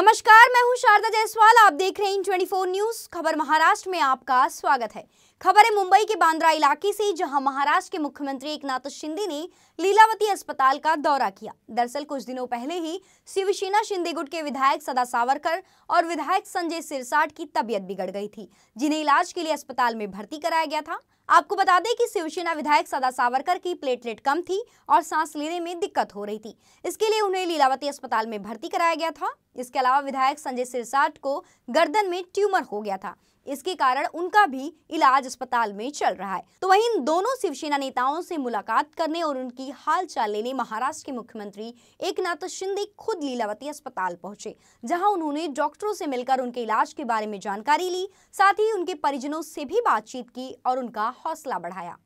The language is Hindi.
नमस्कार मैं हूं शारदा जायसवाल आप देख रहे हैं 24 न्यूज खबर महाराष्ट्र में आपका स्वागत है खबर है मुंबई के बांद्रा इलाके से जहां महाराष्ट्र के मुख्यमंत्री एक नाथ शिंदे ने लीलावती अस्पताल का दौरा किया दरअसल कुछ दिनों पहले ही शिवसेना शिंदे गुट के विधायक सदा सावरकर और विधायक संजय सिरसाट की तबीयत बिगड़ गई थी जिन्हें इलाज के लिए अस्पताल में भर्ती कराया गया था आपको बता दें कि शिवसेना विधायक सदा सावरकर की प्लेटलेट कम थी और सांस लेने में दिक्कत हो रही थी इसके लिए उन्हें लीलावती अस्पताल में भर्ती कराया गया था इसके अलावा विधायक संजय सिरसाट को गर्दन में ट्यूमर हो गया था इसके कारण उनका भी इलाज अस्पताल में चल रहा है तो वहीं दोनों शिवसेना नेताओं से मुलाकात करने और उनकी हालचाल लेने महाराष्ट्र के मुख्यमंत्री एक नाथ शिंदे खुद लीलावती अस्पताल पहुंचे जहां उन्होंने डॉक्टरों से मिलकर उनके इलाज के बारे में जानकारी ली साथ ही उनके परिजनों से भी बातचीत की और उनका हौसला बढ़ाया